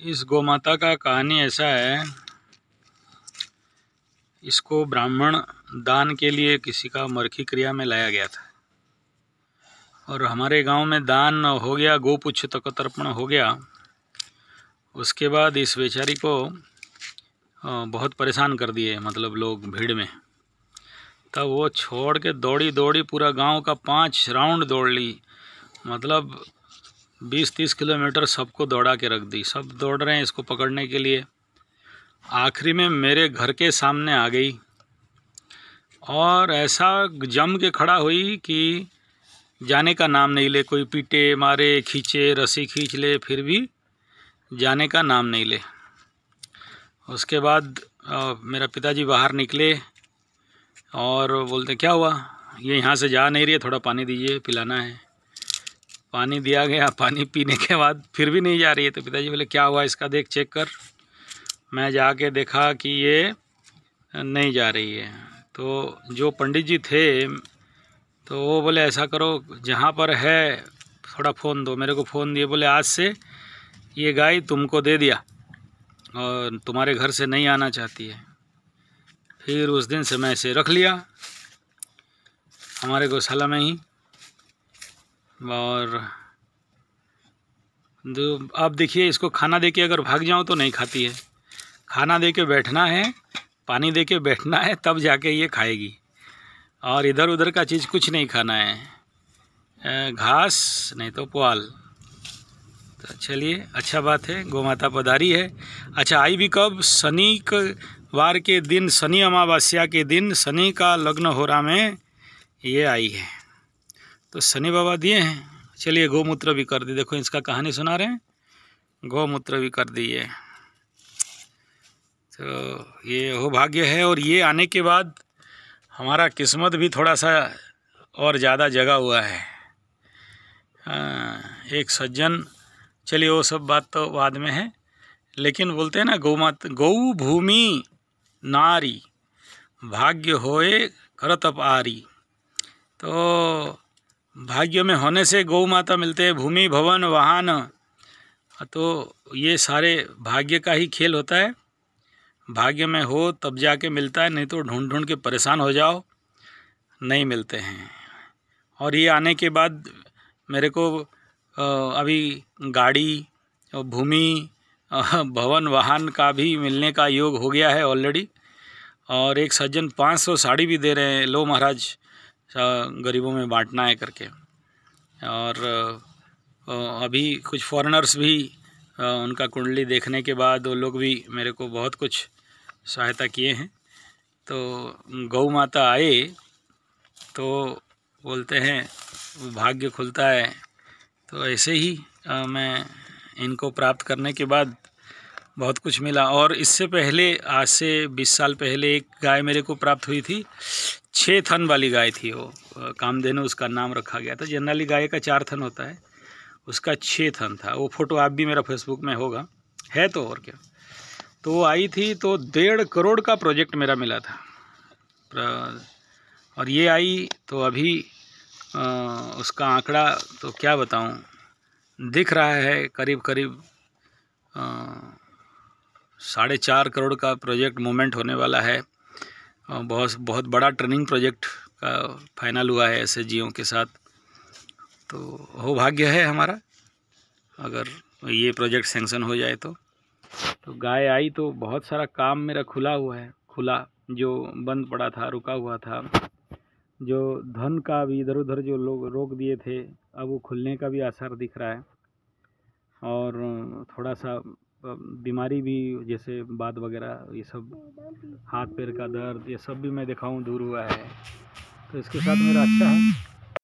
इस गौमाता का कहानी ऐसा है इसको ब्राह्मण दान के लिए किसी का मरखी क्रिया में लाया गया था और हमारे गांव में दान हो गया गोपुच्छ तक तर्पण हो गया उसके बाद इस बेचारी को बहुत परेशान कर दिए मतलब लोग भीड़ में तब वो छोड़ के दौड़ी दौड़ी पूरा गांव का पांच राउंड दौड़ ली मतलब बीस तीस किलोमीटर सबको दौड़ा के रख दी सब दौड़ रहे हैं इसको पकड़ने के लिए आखिरी में मेरे घर के सामने आ गई और ऐसा जम के खड़ा हुई कि जाने का नाम नहीं ले कोई पीटे मारे खींचे रस्सी खींच ले फिर भी जाने का नाम नहीं ले उसके बाद आ, मेरा पिताजी बाहर निकले और बोलते क्या हुआ ये यहाँ से जा नहीं रही है थोड़ा पानी दीजिए पिलाना है पानी दिया गया पानी पीने के बाद फिर भी नहीं जा रही है तो पिताजी बोले क्या हुआ इसका देख चेक कर मैं जाके देखा कि ये नहीं जा रही है तो जो पंडित जी थे तो वो बोले ऐसा करो जहाँ पर है थोड़ा फ़ोन दो मेरे को फ़ोन दिए बोले आज से ये गाय तुमको दे दिया और तुम्हारे घर से नहीं आना चाहती है फिर उस दिन से मैं इसे रख लिया हमारे गौशाला में ही और जो आप देखिए इसको खाना दे के अगर भाग जाऊँ तो नहीं खाती है खाना दे के बैठना है पानी दे के बैठना है तब जाके ये खाएगी और इधर उधर का चीज़ कुछ नहीं खाना है घास नहीं तो पुआल तो चलिए अच्छा बात है गौ माता पधारी है अच्छा आई भी कब शनि वार के दिन शनि अमावस्या के दिन शनि का लग्न हो रहा में ये आई है तो शनि बाबा दिए हैं चलिए गौमूत्र भी कर दिए देखो इसका कहानी सुना रहे हैं गौमूत्र भी कर दिए तो ये हो भाग्य है और ये आने के बाद हमारा किस्मत भी थोड़ा सा और ज़्यादा जगा हुआ है आ, एक सज्जन चलिए वो सब बात तो बाद में है लेकिन बोलते हैं ना गौ मात गौ भूमि नारी भाग्य होए करतप आरी तो भाग्यों में होने से गौ माता मिलते हैं भूमि भवन वाहन तो ये सारे भाग्य का ही खेल होता है भाग्य में हो तब जाके मिलता है नहीं तो ढूंढ ढूंढ के परेशान हो जाओ नहीं मिलते हैं और ये आने के बाद मेरे को अभी गाड़ी भूमि भवन वाहन का भी मिलने का योग हो गया है ऑलरेडी और एक सज्जन पाँच सौ साड़ी भी दे रहे हैं लो महाराज गरीबों में बांटना है करके और अभी कुछ फॉरेनर्स भी उनका कुंडली देखने के बाद वो लोग भी मेरे को बहुत कुछ सहायता किए हैं तो गौ माता आए तो बोलते हैं भाग्य खुलता है तो ऐसे ही मैं इनको प्राप्त करने के बाद बहुत कुछ मिला और इससे पहले आज से बीस साल पहले एक गाय मेरे को प्राप्त हुई थी छः थन वाली गाय थी वो काम देने उसका नाम रखा गया था जनरली गाय का चार थन होता है उसका छः थन था वो फ़ोटो आप भी मेरा फेसबुक में होगा है तो और क्या तो वो आई थी तो डेढ़ करोड़ का प्रोजेक्ट मेरा मिला था और ये आई तो अभी आ, उसका आंकड़ा तो क्या बताऊँ दिख रहा है करीब करीब आ, साढ़े चार करोड़ का प्रोजेक्ट मूवमेंट होने वाला है बहुत बहुत बड़ा ट्रेनिंग प्रोजेक्ट का फाइनल हुआ है ऐसे जियों के साथ तो हो भाग्य है हमारा अगर ये प्रोजेक्ट सेंक्शन हो जाए तो तो गाय आई तो बहुत सारा काम मेरा खुला हुआ है खुला जो बंद पड़ा था रुका हुआ था जो धन का भी इधर उधर जो लोग रोक दिए थे अब वो खुलने का भी आसार दिख रहा है और थोड़ा सा बीमारी भी जैसे बाद वगैरह ये सब हाथ पैर का दर्द ये सब भी मैं दिखाऊँ दूर हुआ है तो इसके साथ मेरा अच्छा है